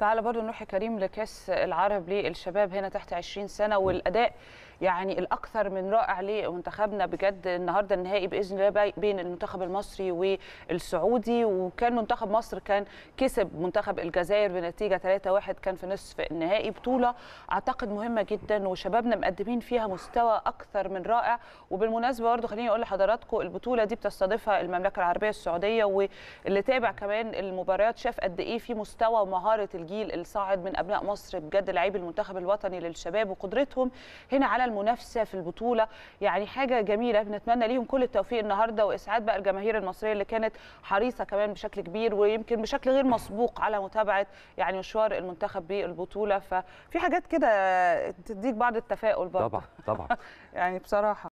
تعال برضو نروح كريم لكاس العرب للشباب هنا تحت 20 سنه والاداء يعني الاكثر من رائع لمنتخبنا بجد النهارده النهائي باذن الله بين المنتخب المصري والسعودي وكان منتخب مصر كان كسب منتخب الجزائر بنتيجه 3-1 كان في نصف النهائي بطوله اعتقد مهمه جدا وشبابنا مقدمين فيها مستوى اكثر من رائع وبالمناسبه برضه خليني اقول لحضراتكم البطوله دي بتستضيفها المملكه العربيه السعوديه واللي تابع كمان المباريات شاف قد ايه في مستوى ومهاره الجيل الصاعد من ابناء مصر بجد لعيب المنتخب الوطني للشباب وقدرتهم هنا على المنافسه في البطوله يعني حاجه جميله بنتمنى ليهم كل التوفيق النهارده واسعاد بقى الجماهير المصريه اللي كانت حريصه كمان بشكل كبير ويمكن بشكل غير مسبوق على متابعه يعني مشوار المنتخب بالبطوله ففي حاجات كده تديك بعض التفاؤل برضه طبعا طبعا يعني بصراحه